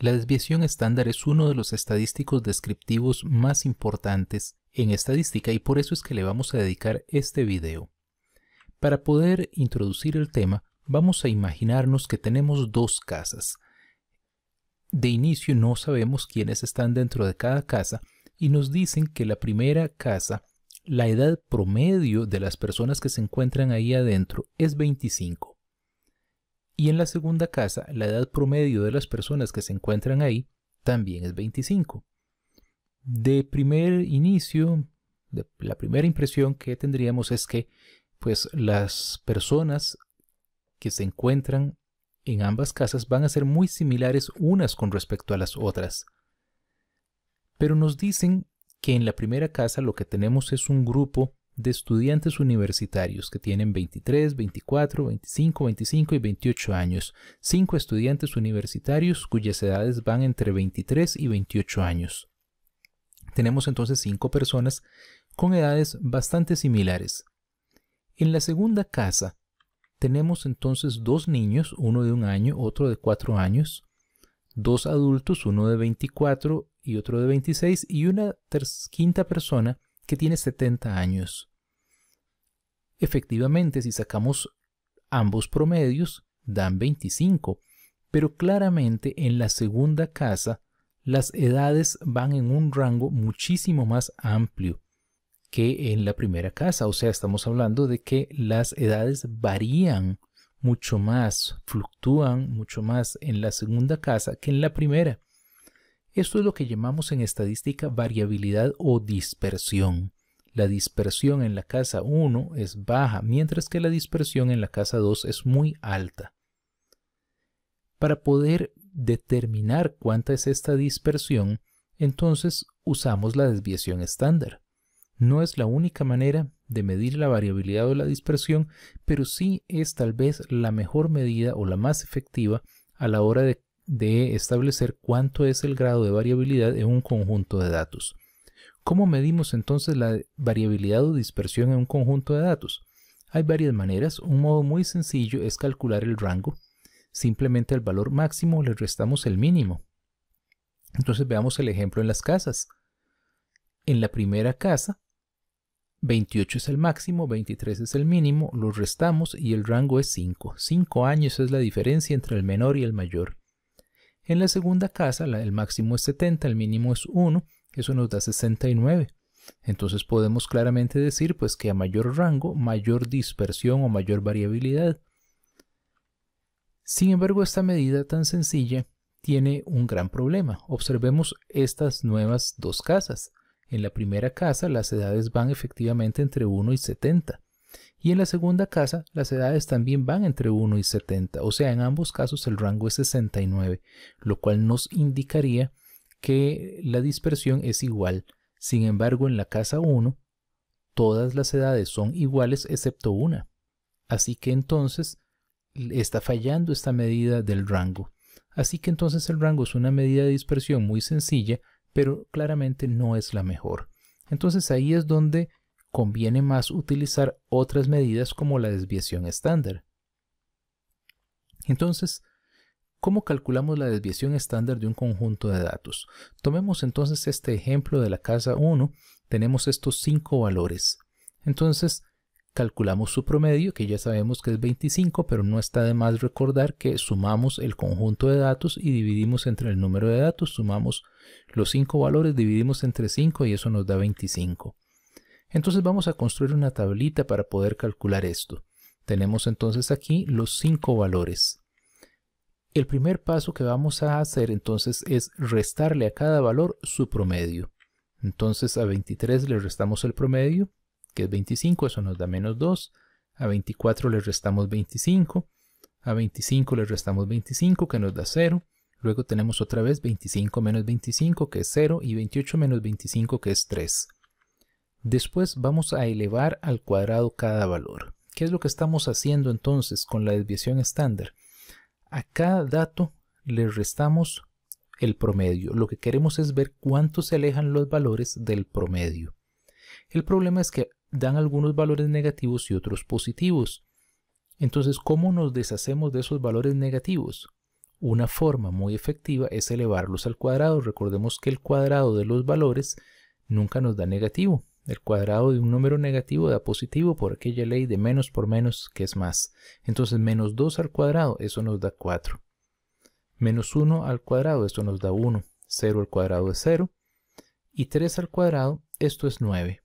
La desviación estándar es uno de los estadísticos descriptivos más importantes en estadística y por eso es que le vamos a dedicar este video. Para poder introducir el tema, vamos a imaginarnos que tenemos dos casas. De inicio no sabemos quiénes están dentro de cada casa y nos dicen que la primera casa, la edad promedio de las personas que se encuentran ahí adentro es 25 y en la segunda casa, la edad promedio de las personas que se encuentran ahí también es 25. De primer inicio, de la primera impresión que tendríamos es que pues las personas que se encuentran en ambas casas van a ser muy similares unas con respecto a las otras. Pero nos dicen que en la primera casa lo que tenemos es un grupo de estudiantes universitarios que tienen 23, 24, 25, 25 y 28 años. Cinco estudiantes universitarios cuyas edades van entre 23 y 28 años. Tenemos entonces cinco personas con edades bastante similares. En la segunda casa tenemos entonces dos niños, uno de un año, otro de cuatro años, dos adultos, uno de 24 y otro de 26, y una quinta persona que tiene 70 años. Efectivamente, si sacamos ambos promedios, dan 25, pero claramente en la segunda casa las edades van en un rango muchísimo más amplio que en la primera casa, o sea, estamos hablando de que las edades varían mucho más, fluctúan mucho más en la segunda casa que en la primera. Esto es lo que llamamos en estadística variabilidad o dispersión. La dispersión en la casa 1 es baja, mientras que la dispersión en la casa 2 es muy alta. Para poder determinar cuánta es esta dispersión, entonces usamos la desviación estándar. No es la única manera de medir la variabilidad o la dispersión, pero sí es tal vez la mejor medida o la más efectiva a la hora de de establecer cuánto es el grado de variabilidad en un conjunto de datos. ¿Cómo medimos entonces la variabilidad o dispersión en un conjunto de datos? Hay varias maneras. Un modo muy sencillo es calcular el rango. Simplemente al valor máximo le restamos el mínimo. Entonces veamos el ejemplo en las casas. En la primera casa, 28 es el máximo, 23 es el mínimo, lo restamos y el rango es 5. 5 años es la diferencia entre el menor y el mayor. En la segunda casa el máximo es 70, el mínimo es 1, eso nos da 69. Entonces podemos claramente decir pues que a mayor rango, mayor dispersión o mayor variabilidad. Sin embargo, esta medida tan sencilla tiene un gran problema. Observemos estas nuevas dos casas. En la primera casa las edades van efectivamente entre 1 y 70. Y en la segunda casa, las edades también van entre 1 y 70, o sea, en ambos casos el rango es 69, lo cual nos indicaría que la dispersión es igual. Sin embargo, en la casa 1, todas las edades son iguales excepto una. Así que entonces está fallando esta medida del rango. Así que entonces el rango es una medida de dispersión muy sencilla, pero claramente no es la mejor. Entonces ahí es donde conviene más utilizar otras medidas como la desviación estándar. Entonces, ¿cómo calculamos la desviación estándar de un conjunto de datos? Tomemos entonces este ejemplo de la casa 1, tenemos estos 5 valores. Entonces, calculamos su promedio, que ya sabemos que es 25, pero no está de más recordar que sumamos el conjunto de datos y dividimos entre el número de datos, sumamos los 5 valores, dividimos entre 5 y eso nos da 25. Entonces vamos a construir una tablita para poder calcular esto. Tenemos entonces aquí los cinco valores. El primer paso que vamos a hacer entonces es restarle a cada valor su promedio. Entonces a 23 le restamos el promedio, que es 25, eso nos da menos 2. A 24 le restamos 25. A 25 le restamos 25, que nos da 0. Luego tenemos otra vez 25 menos 25, que es 0, y 28 menos 25, que es 3. Después vamos a elevar al cuadrado cada valor. ¿Qué es lo que estamos haciendo entonces con la desviación estándar? A cada dato le restamos el promedio. Lo que queremos es ver cuánto se alejan los valores del promedio. El problema es que dan algunos valores negativos y otros positivos. Entonces, ¿cómo nos deshacemos de esos valores negativos? Una forma muy efectiva es elevarlos al cuadrado. Recordemos que el cuadrado de los valores nunca nos da negativo el cuadrado de un número negativo da positivo por aquella ley de menos por menos que es más. Entonces menos 2 al cuadrado, eso nos da 4. Menos 1 al cuadrado, esto nos da 1. 0 al cuadrado es 0. Y 3 al cuadrado, esto es 9.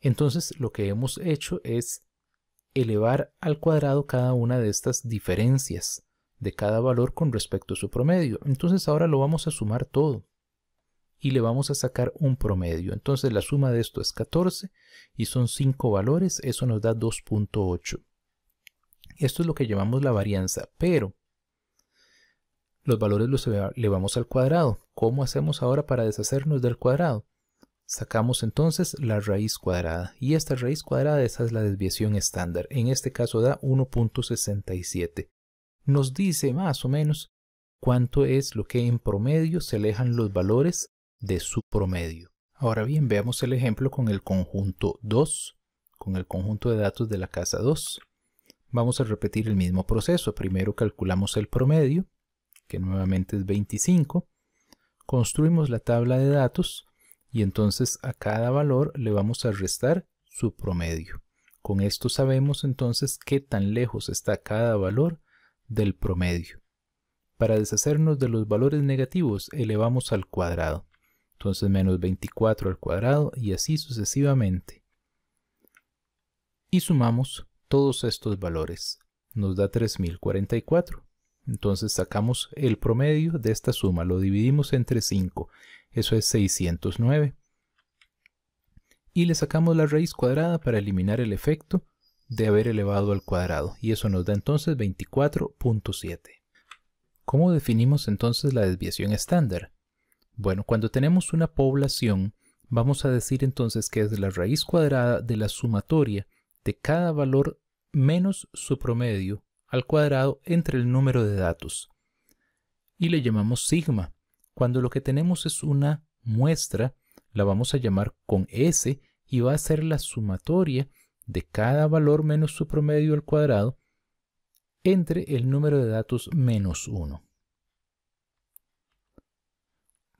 Entonces lo que hemos hecho es elevar al cuadrado cada una de estas diferencias de cada valor con respecto a su promedio. Entonces ahora lo vamos a sumar todo y le vamos a sacar un promedio. Entonces la suma de esto es 14 y son 5 valores, eso nos da 2.8. Esto es lo que llamamos la varianza, pero los valores los elevamos al cuadrado. ¿Cómo hacemos ahora para deshacernos del cuadrado? Sacamos entonces la raíz cuadrada y esta raíz cuadrada esa es la desviación estándar. En este caso da 1.67. Nos dice más o menos cuánto es lo que en promedio se alejan los valores de su promedio. Ahora bien, veamos el ejemplo con el conjunto 2, con el conjunto de datos de la casa 2. Vamos a repetir el mismo proceso. Primero calculamos el promedio, que nuevamente es 25. Construimos la tabla de datos y entonces a cada valor le vamos a restar su promedio. Con esto sabemos entonces qué tan lejos está cada valor del promedio. Para deshacernos de los valores negativos, elevamos al cuadrado entonces menos 24 al cuadrado y así sucesivamente. Y sumamos todos estos valores, nos da 3044. Entonces sacamos el promedio de esta suma, lo dividimos entre 5, eso es 609. Y le sacamos la raíz cuadrada para eliminar el efecto de haber elevado al cuadrado, y eso nos da entonces 24.7. ¿Cómo definimos entonces la desviación estándar? Bueno, cuando tenemos una población, vamos a decir entonces que es la raíz cuadrada de la sumatoria de cada valor menos su promedio al cuadrado entre el número de datos. Y le llamamos sigma. Cuando lo que tenemos es una muestra, la vamos a llamar con S y va a ser la sumatoria de cada valor menos su promedio al cuadrado entre el número de datos menos 1.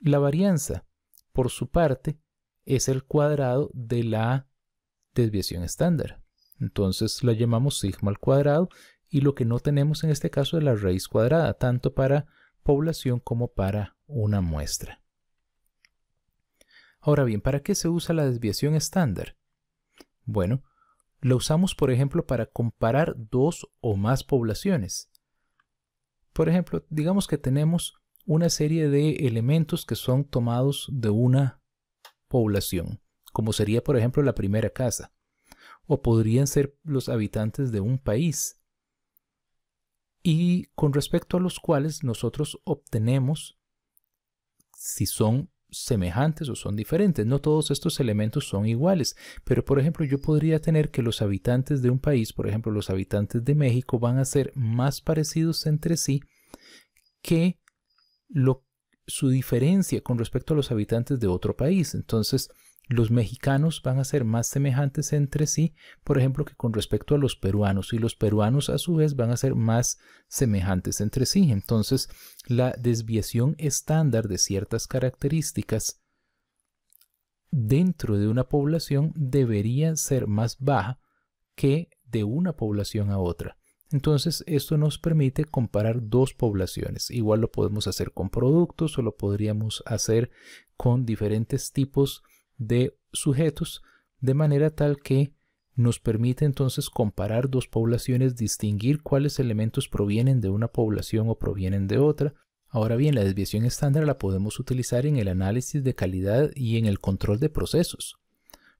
La varianza, por su parte, es el cuadrado de la desviación estándar. Entonces la llamamos sigma al cuadrado y lo que no tenemos en este caso es la raíz cuadrada, tanto para población como para una muestra. Ahora bien, ¿para qué se usa la desviación estándar? Bueno, la usamos por ejemplo para comparar dos o más poblaciones. Por ejemplo, digamos que tenemos una serie de elementos que son tomados de una población, como sería por ejemplo la primera casa, o podrían ser los habitantes de un país, y con respecto a los cuales nosotros obtenemos si son semejantes o son diferentes. No todos estos elementos son iguales, pero por ejemplo yo podría tener que los habitantes de un país, por ejemplo los habitantes de México, van a ser más parecidos entre sí que lo, su diferencia con respecto a los habitantes de otro país. Entonces, los mexicanos van a ser más semejantes entre sí, por ejemplo, que con respecto a los peruanos, y los peruanos a su vez van a ser más semejantes entre sí. Entonces, la desviación estándar de ciertas características dentro de una población debería ser más baja que de una población a otra. Entonces, esto nos permite comparar dos poblaciones. Igual lo podemos hacer con productos o lo podríamos hacer con diferentes tipos de sujetos, de manera tal que nos permite entonces comparar dos poblaciones, distinguir cuáles elementos provienen de una población o provienen de otra. Ahora bien, la desviación estándar la podemos utilizar en el análisis de calidad y en el control de procesos.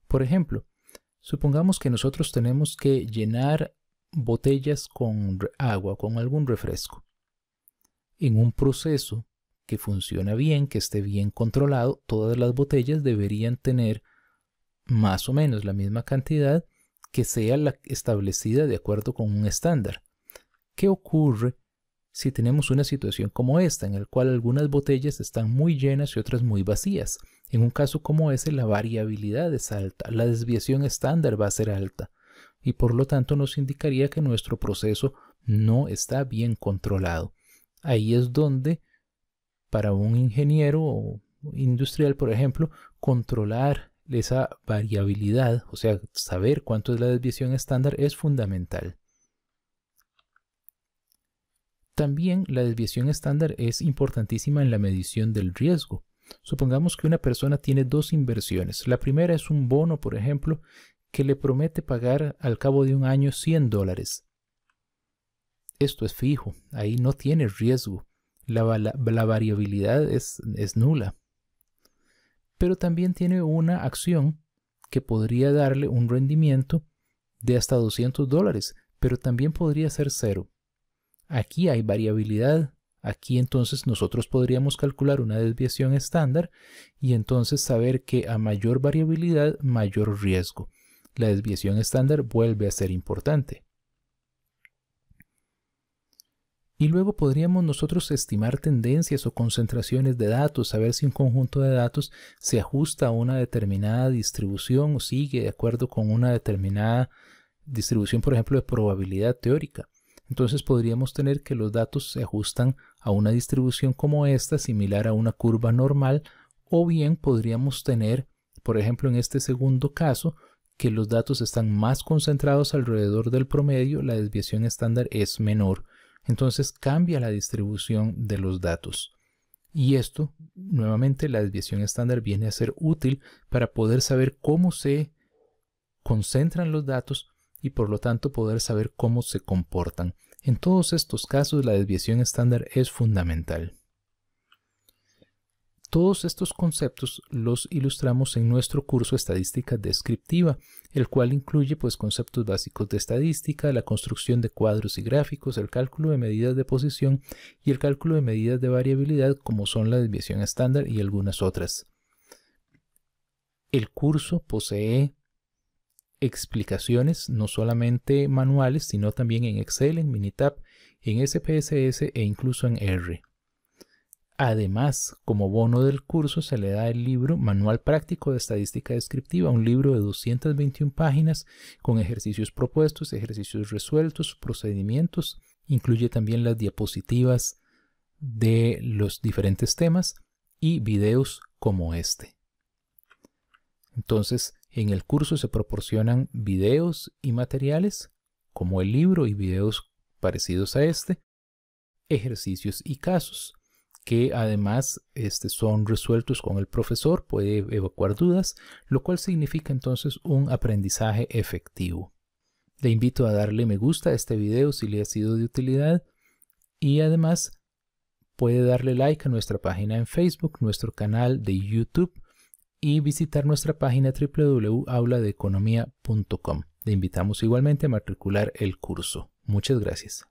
Por ejemplo, supongamos que nosotros tenemos que llenar botellas con agua, con algún refresco, en un proceso que funciona bien, que esté bien controlado, todas las botellas deberían tener más o menos la misma cantidad que sea la establecida de acuerdo con un estándar. ¿Qué ocurre si tenemos una situación como esta, en el cual algunas botellas están muy llenas y otras muy vacías? En un caso como ese, la variabilidad es alta, la desviación estándar va a ser alta y por lo tanto nos indicaría que nuestro proceso no está bien controlado. Ahí es donde para un ingeniero industrial, por ejemplo, controlar esa variabilidad, o sea, saber cuánto es la desviación estándar es fundamental. También la desviación estándar es importantísima en la medición del riesgo. Supongamos que una persona tiene dos inversiones. La primera es un bono, por ejemplo, que le promete pagar al cabo de un año 100 dólares. Esto es fijo, ahí no tiene riesgo, la, variabilidad es, es nula. Pero también tiene una acción que podría darle un rendimiento de hasta 200 dólares, pero también podría ser cero. Aquí hay variabilidad, aquí entonces nosotros podríamos calcular una desviación estándar y entonces saber que a mayor variabilidad, mayor riesgo la desviación estándar vuelve a ser importante. Y luego podríamos nosotros estimar tendencias o concentraciones de datos, saber si un conjunto de datos se ajusta a una determinada distribución o sigue de acuerdo con una determinada distribución, por ejemplo, de probabilidad teórica. Entonces podríamos tener que los datos se ajustan a una distribución como esta, similar a una curva normal, o bien podríamos tener, por ejemplo, en este segundo caso, que los datos están más concentrados alrededor del promedio, la desviación estándar es menor. Entonces cambia la distribución de los datos. Y esto, nuevamente, la desviación estándar viene a ser útil para poder saber cómo se concentran los datos y por lo tanto poder saber cómo se comportan. En todos estos casos la desviación estándar es fundamental. Todos estos conceptos los ilustramos en nuestro curso Estadística Descriptiva, el cual incluye pues, conceptos básicos de estadística, la construcción de cuadros y gráficos, el cálculo de medidas de posición y el cálculo de medidas de variabilidad como son la desviación estándar y algunas otras. El curso posee explicaciones no solamente manuales, sino también en Excel, en Minitab, en SPSS e incluso en R. Además, como bono del curso se le da el libro Manual Práctico de Estadística Descriptiva, un libro de 221 páginas con ejercicios propuestos, ejercicios resueltos, procedimientos, incluye también las diapositivas de los diferentes temas y videos como este. Entonces, en el curso se proporcionan videos y materiales como el libro y videos parecidos a este, ejercicios y casos que además este, son resueltos con el profesor, puede evacuar dudas, lo cual significa entonces un aprendizaje efectivo. Le invito a darle me gusta a este video si le ha sido de utilidad y además puede darle like a nuestra página en Facebook, nuestro canal de YouTube y visitar nuestra página www.auladeeconomía.com. Le invitamos igualmente a matricular el curso. Muchas gracias.